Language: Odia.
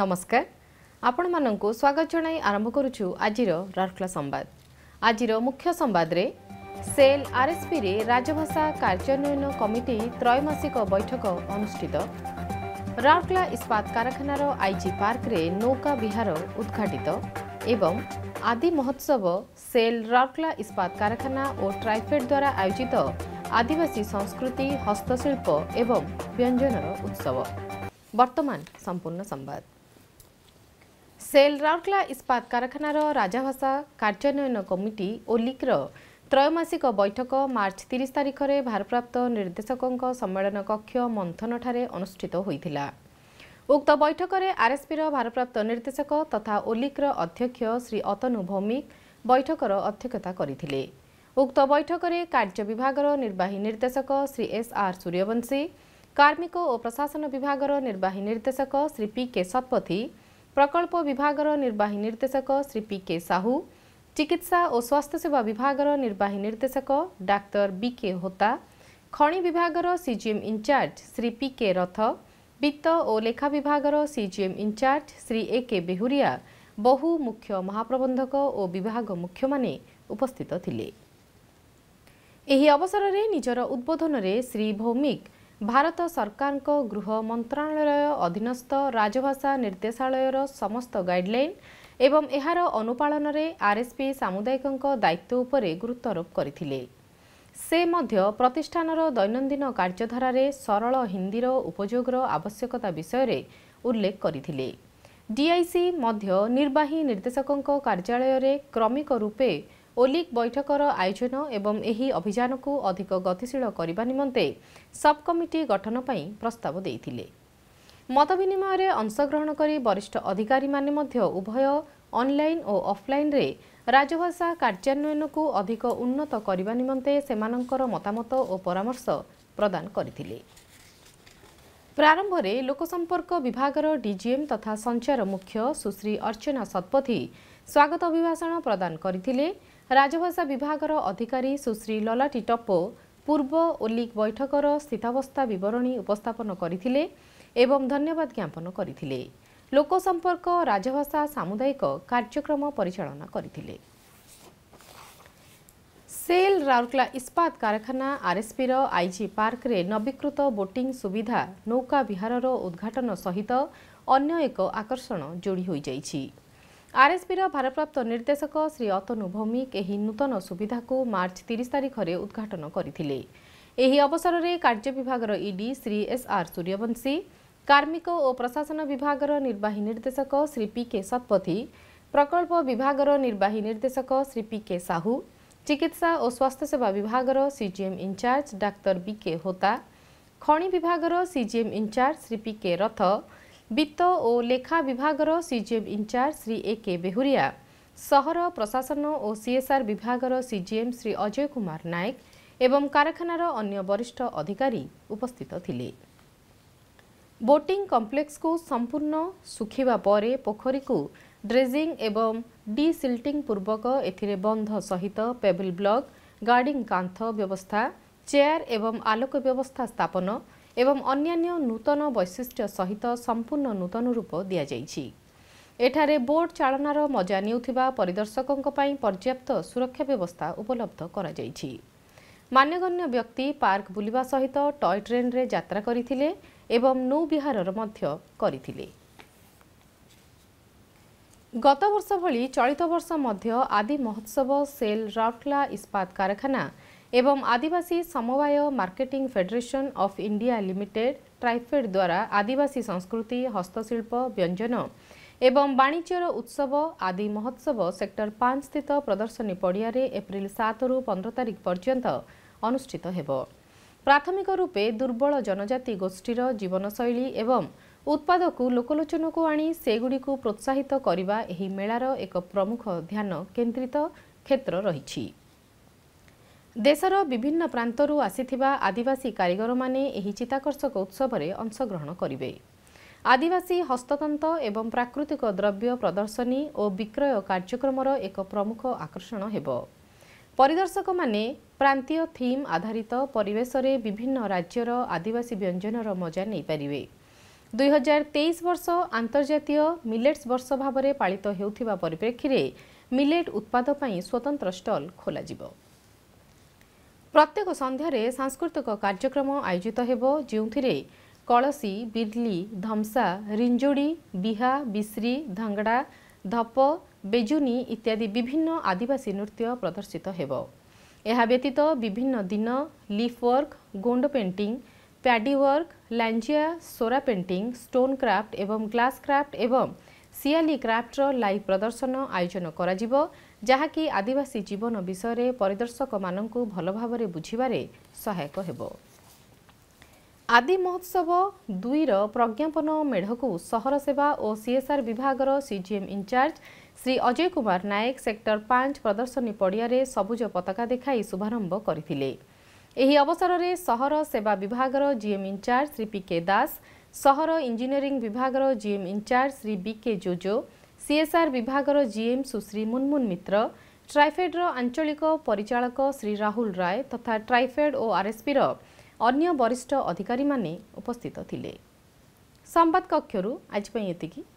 ନମସ୍କାର ଆପଣମାନଙ୍କୁ ସ୍ୱାଗତ ଜଣାଇ ଆରମ୍ଭ କରୁଛୁ ଆଜିର ରାଉରକେଲା ସମ୍ବାଦ ଆଜିର ମୁଖ୍ୟ ସମ୍ବାଦରେ ସେଲ୍ ଆର୍ଏସ୍ପିରେ ରାଜଭାଷା କାର୍ଯ୍ୟାନ୍ୱୟନ କମିଟି ତ୍ରୟମାସିକ ବୈଠକ ଅନୁଷ୍ଠିତ ରାଉରକେଲା ଇସ୍ପାତ କାରଖାନାର ଆଇଜି ପାର୍କରେ ନୌକା ବିହାର ଉଦ୍ଘାଟିତ ଏବଂ ଆଦି ମହୋତ୍ସବ ସେଲ୍ ରାଉରକେଲା ଇସ୍ପାତ କାରଖାନା ଓ ଟ୍ରାଇଫେଡ୍ ଦ୍ୱାରା ଆୟୋଜିତ ଆଦିବାସୀ ସଂସ୍କୃତି ହସ୍ତଶିଳ୍ପ ଏବଂ ବ୍ୟଞ୍ଜନର ଉତ୍ସବ ବର୍ତ୍ତମାନ ସମ୍ପୂର୍ଣ୍ଣ ସମ୍ବାଦ ସେଲ୍ ରାଉରକେଲା ଇସ୍ପାତ କାରଖାନାର ରାଜାଭାଷା କାର୍ଯ୍ୟାନ୍ୱୟନ କମିଟି ଓ ଲିକ୍ର ତ୍ରୟମାସିକ ବୈଠକ ମାର୍ଚ୍ଚ ତିରିଶ ତାରିଖରେ ଭାରପ୍ରାପ୍ତ ନିର୍ଦ୍ଦେଶକଙ୍କ ସମ୍ମେଳନ କକ୍ଷ ମନ୍ଥନଠାରେ ଅନୁଷ୍ଠିତ ହୋଇଥିଲା ଉକ୍ତ ବୈଠକରେ ଆର୍ଏସ୍ପିର ଭାରପ୍ରାପ୍ତ ନିର୍ଦ୍ଦେଶକ ତଥା ଓଲିକ୍ର ଅଧ୍ୟକ୍ଷ ଶ୍ରୀ ଅତନୁ ଭୌମିକ ବୈଠକର ଅଧ୍ୟକ୍ଷତା କରିଥିଲେ ଉକ୍ତ ବୈଠକରେ କାର୍ଯ୍ୟ ବିଭାଗର ନିର୍ବାହୀ ନିର୍ଦ୍ଦେଶକ ଶ୍ରୀ ଏସ୍ଆର୍ ସୂର୍ଯ୍ୟବଂଶୀ କାର୍ମିକ ଓ ପ୍ରଶାସନ ବିଭାଗର ନିର୍ବାହୀ ନିର୍ଦ୍ଦେଶକ ଶ୍ରୀ ପିକେ ଶତପଥୀ প্রকল্প বিভাগের নির্বাহী নির্দেশক শ্রী পি কে সাহু চিকিৎসা ও স্বাস্থ্যসেবা বিভাগের নির্বাহী নির্দেশক ডাক্তার বি কে হোতা খনি বিভাগের CGM in-charge Shri P K Rath বিত্ত ও লেখা বিভাগের CGM in-charge Shri A K Behuria বহু মুখ্য মহাপ্রবন্ধক ও বিভাগ মুখ্যমানে উপস্থিত লে এই অবসরের নিজের উদ্বোধনের ভৌমিক ଭାରତ ସରକାରଙ୍କ ଗୃହ ମନ୍ତ୍ରଣାଳୟ ଅଧୀନସ୍ଥ ରାଜଭାଷା ନିର୍ଦ୍ଦେଶାଳୟର ସମସ୍ତ ଗାଇଡ୍ଲାଇନ୍ ଏବଂ ଏହାର ଅନୁପାଳନରେ ଆର୍ଏସ୍ପି ସାମୁଦାୟିକଙ୍କ ଦାୟିତ୍ୱ ଉପରେ ଗୁରୁତ୍ୱାରୋପ କରିଥିଲେ ସେ ମଧ୍ୟ ପ୍ରତିଷ୍ଠାନର ଦୈନନ୍ଦିନ କାର୍ଯ୍ୟଧାରାରେ ସରଳ ହିନ୍ଦୀର ଉପଯୋଗର ଆବଶ୍ୟକତା ବିଷୟରେ ଉଲ୍ଲେଖ କରିଥିଲେ ଡିଆଇସି ମଧ୍ୟ ନିର୍ବାହୀ ନିର୍ଦ୍ଦେଶକଙ୍କ କାର୍ଯ୍ୟାଳୟରେ କ୍ରମିକ ରୂପେ ଓଲିକ୍ ବୈଠକର ଆୟୋଜନ ଏବଂ ଏହି ଅଭିଯାନକୁ ଅଧିକ ଗତିଶୀଳ କରିବା ନିମନ୍ତେ ସବ୍କମିଟି ଗଠନ ପାଇଁ ପ୍ରସ୍ତାବ ଦେଇଥିଲେ ମତବିନିମୟରେ ଅଂଶଗ୍ରହଣ କରି ବରିଷ୍ଠ ଅଧିକାରୀମାନେ ମଧ୍ୟ ଉଭୟ ଅନ୍ଲାଇନ୍ ଓ ଅଫ୍ଲାଇନ୍ରେ ରାଜଭାଷା କାର୍ଯ୍ୟାନ୍ୱୟନକୁ ଅଧିକ ଉନ୍ନତ କରିବା ନିମନ୍ତେ ସେମାନଙ୍କର ମତାମତ ଓ ପରାମର୍ଶ ପ୍ରଦାନ କରିଥିଲେ ପ୍ରାରମ୍ଭରେ ଲୋକସମ୍ପର୍କ ବିଭାଗର ଡିଜିଏମ୍ ତଥା ସଞ୍ଚାର ମୁଖ୍ୟ ସୁଶ୍ରୀ ଅର୍ଚ୍ଚନା ଶତପଥୀ ସ୍ୱାଗତ ଅଭିଭାଷଣ ପ୍ରଦାନ କରିଥିଲେ ରାଜଭାଷା ବିଭାଗର ଅଧିକାରୀ ସୁଶ୍ରୀ ଲଲାଟି ଟପୋ ପୂର୍ବ ଓ ଲିଗ୍ ବୈଠକର ସ୍ଥିତାବସ୍ଥା ବିବରଣୀ ଉପସ୍ଥାପନ କରିଥିଲେ ଏବଂ ଧନ୍ୟବାଦ ଜ୍ଞାପନ କରିଥିଲେ ଲୋକସମ୍ପର୍କ ରାଜଭାଷା ସାମୁଦାୟିକ କାର୍ଯ୍ୟକ୍ରମ ପରିଚାଳନା କରିଥିଲେ ସେଲ୍ ରାଉରକେଲା ଇସ୍ପାତ କାରଖାନା ଆର୍ଏସ୍ପିର ଆଇଜି ପାର୍କରେ ନବୀକୃତ ବୋଟିଂ ସୁବିଧା ନୌକା ବିହାରର ଉଦ୍ଘାଟନ ସହିତ ଅନ୍ୟ ଏକ ଆକର୍ଷଣ ଯୋଡ଼ି ହୋଇଯାଇଛି ଆର୍ଏସ୍ପିର ଭାରପ୍ରାପ୍ତ ନିର୍ଦ୍ଦେଶକ ଶ୍ରୀ ଅତନୁ ଭୌମିକ ଏହି ନୂତନ ସୁବିଧାକୁ ମାର୍ଚ୍ଚ ତିରିଶ ତାରିଖରେ ଉଦ୍ଘାଟନ କରିଥିଲେ ଏହି ଅବସରରେ କାର୍ଯ୍ୟ ବିଭାଗର ଇଡି ଶ୍ରୀ ଏସ୍ଆର୍ ସୂର୍ଯ୍ୟବଂଶୀ କାର୍ମିକ ଓ ପ୍ରଶାସନ ବିଭାଗର ନିର୍ବାହୀ ନିର୍ଦ୍ଦେଶକ ଶ୍ରୀ ପି କେ ଶତପଥୀ ପ୍ରକଳ୍ପ ବିଭାଗର ନିର୍ବାହୀ ନିର୍ଦ୍ଦେଶକ ଶ୍ରୀ ପି କେ ସାହୁ ଚିକିତ୍ସା ଓ ସ୍ୱାସ୍ଥ୍ୟସେବା ବିଭାଗର CGM in-charge doctor BK Hota ଖଣି ବିଭାଗର CGM in-charge Shri P K Rath ବିତ୍ତ ଓ ଲେଖା ବିଭାଗର CGM in-charge Shri A K Behuria ସହର ପ୍ରଶାସନ ଓ ସିଏସ୍ଆର୍ ବିଭାଗର ସିଜିଏମ୍ ଶ୍ରୀ ଅଜୟ କୁମାର ନାୟକ ଏବଂ କାରଖାନାର ଅନ୍ୟ ବରିଷ୍ଠ ଅଧିକାରୀ ଉପସ୍ଥିତ ଥିଲେ ବୋଟିଂ କମ୍ପ୍ଲେକ୍ସକୁ ସମ୍ପୂର୍ଣ୍ଣ ଶୁଖିବା ପରେ ପୋଖରୀକୁ ଡ୍ରେଜିଂ ଏବଂ ଡିସିଲ୍ଟିଂ ପୂର୍ବକ ଏଥିରେ ବନ୍ଧ ସହିତ ପେବିଲ୍ ବ୍ଲକ୍ ଗାର୍ଡିଂ କାନ୍ଥ ବ୍ୟବସ୍ଥା ଚେୟାର ଏବଂ ଆଲୋକ ବ୍ୟବସ୍ଥା ସ୍ଥାପନ ଏବଂ ଅନ୍ୟାନ୍ୟ ନୂତନ ବୈଶିଷ୍ଟ୍ୟ ସହିତ ସମ୍ପୂର୍ଣ୍ଣ ନୂତନ ରୂପ ଦିଆଯାଇଛି ଏଠାରେ ବୋଟ୍ ଚାଳନାର ମଜା ନେଉଥିବା ପରିଦର୍ଶକଙ୍କ ପାଇଁ ପର୍ଯ୍ୟାପ୍ତ ସୁରକ୍ଷା ବ୍ୟବସ୍ଥା ଉପଲବ୍ଧ କରାଯାଇଛି ମାନ୍ୟଗଣ୍ୟ ବ୍ୟକ୍ତି ପାର୍କ ବୁଲିବା ସହିତ ଟୟ ଟ୍ରେନ୍ରେ ଯାତ୍ରା କରିଥିଲେ ଏବଂ ନୌବିହାରର ମଧ୍ୟ କରିଥିଲେ ଗତବର୍ଷ ଭଳି ଚଳିତ ବର୍ଷ ମଧ୍ୟ ଆଦି ମହୋତ୍ସବ ସେଲ୍ ରାଉରକେଲା ଇସ୍ପାତ କାରଖାନା ଏବଂ ଆଦିବାସୀ ସମବାୟ marketing federation of India limited TRIFED ଦ୍ୱାରା ଆଦିବାସୀ ସଂସ୍କୃତି ହସ୍ତଶିଳ୍ପ ବ୍ୟଞ୍ଜନ ଏବଂ ବାଣିଜ୍ୟର ଉତ୍ସବ ଆଦି ମହୋତ୍ସବ ସେକ୍ଟର ପାଞ୍ଚସ୍ଥିତ ପ୍ରଦର୍ଶନୀ ପଡ଼ିଆରେ ଏପ୍ରିଲ୍ ସାତରୁ ପନ୍ଦର ତାରିଖ ପର୍ଯ୍ୟନ୍ତ ଅନୁଷ୍ଠିତ ହେବ ପ୍ରାଥମିକ ରୂପେ ଦୁର୍ବଳ ଜନଜାତି ଗୋଷ୍ଠୀର ଜୀବନଶୈଳୀ ଏବଂ ଉତ୍ପାଦକୁ ଲୋକଲୋଚନକୁ ଆଣି ସେଗୁଡ଼ିକୁ ପ୍ରୋତ୍ସାହିତ କରିବା ଏହି ମେଳାର ଏକ ପ୍ରମୁଖ ଧ୍ୟାନ କେନ୍ଦ୍ରିତ କ୍ଷେତ୍ର ରହିଛି ଦେଶର ବିଭିନ୍ନ ପ୍ରାନ୍ତରୁ ଆସିଥିବା ଆଦିବାସୀ କାରିଗରମାନେ ଏହି ଚିତାକର୍ଷକ ଉତ୍ସବରେ ଅଂଶଗ୍ରହଣ କରିବେ ଆଦିବାସୀ ହସ୍ତତନ୍ତ ଏବଂ ପ୍ରାକୃତିକ ଦ୍ରବ୍ୟ ପ୍ରଦର୍ଶନୀ ଓ ବିକ୍ରୟ କାର୍ଯ୍ୟକ୍ରମର ଏକ ପ୍ରମୁଖ ଆକର୍ଷଣ ହେବ ପରିଦର୍ଶକମାନେ ପ୍ରାନ୍ତୀୟ ଥିମ୍ ଆଧାରିତ ପରିବେଶରେ ବିଭିନ୍ନ ରାଜ୍ୟର ଆଦିବାସୀ ବ୍ୟଞ୍ଜନର ମଜା ନେଇପାରିବେ ଦୁଇହଜାର ତେଇଶ ବର୍ଷ ଆନ୍ତର୍ଜାତୀୟ ମିଲେଟ୍ସ ବର୍ଷ ଭାବରେ ପାଳିତ ହେଉଥିବା ପରିପ୍ରେକ୍ଷୀରେ ମିଲେଟ୍ ଉତ୍ପାଦ ପାଇଁ ସ୍ୱତନ୍ତ୍ର ଷ୍ଟଲ୍ ଖୋଲାଯିବ ପ୍ରତ୍ୟେକ ସନ୍ଧ୍ୟାରେ ସାଂସ୍କୃତିକ କାର୍ଯ୍ୟକ୍ରମ ଆୟୋଜିତ ହେବ ଯେଉଁଥିରେ କଳସୀ ବିର୍ଲି ଧମ୍ସା ରିଞ୍ଜୋଡ଼ି ବିହା ବିଶ୍ରୀ ଧାଙ୍ଗଡ଼ା ଧପ ବେଜୁନି ଇତ୍ୟାଦି ବିଭିନ୍ନ ଆଦିବାସୀ ନୃତ୍ୟ ପ୍ରଦର୍ଶିତ ହେବ ଏହା ବ୍ୟତୀତ ବିଭିନ୍ନ ଦିନ leaf work Gond painting paddy work Lanjia Saura painting stone craft ଏବଂ ଗ୍ଲାସ୍ କ୍ରାଫ୍ଟ ଏବଂ ସିଆଲି କ୍ରାଫ୍ଟର ଲାଇଭ୍ ପ୍ରଦର୍ଶନ ଆୟୋଜନ କରାଯିବ ଯାହାକି ଆଦିବାସୀ ଜୀବନ ବିଷୟରେ ପରିଦର୍ଶକମାନଙ୍କୁ ଭଲ ଭାବରେ ବୁଝିବାରେ ସହାୟକ ହେବ ଆଦି ମହୋତ୍ସବ ଦୁଇର ପ୍ରଜ୍ଞାପନ ମେଢ଼କୁ ସହର ସେବା ଓ ସିଏସ୍ଆର୍ ବିଭାଗର CGM in-charge Shri Ajay Kumar Nayak sector ପାଞ୍ଚ ପ୍ରଦର୍ଶନୀ ପଡ଼ିଆରେ ସବୁଜ ପତାକା ଦେଖାଇ ଶୁଭାରମ୍ଭ କରିଥିଲେ ଏହି ଅବସରରେ ସହର ସେବା ବିଭାଗର GM in-charge Shri PK Das ସହର ଇଞ୍ଜିନିୟରିଂ ବିଭାଗର GM in-charge Shri BK Jojo CSR ବିଭାଗର ଜିଏମ୍ ସୁଶ୍ରୀ ମୁନମୁନ୍ ମିତ୍ର ଟ୍ରାଇଫେଡ୍ର ଆଞ୍ଚଳିକ ପରିଚାଳକ ଶ୍ରୀ ରାହୁଲ ରାୟ ତଥା ଟ୍ରାଇଫେଡ୍ ଓ ଆର୍ଏସ୍ପିର ଅନ୍ୟ ବରିଷ୍ଠ ଅଧିକାରୀମାନେ ଉପସ୍ଥିତ ଥିଲେ ସମ୍ବାଦ କକ୍ଷରୁ ଆଜି ପାଇଁ ଏତିକି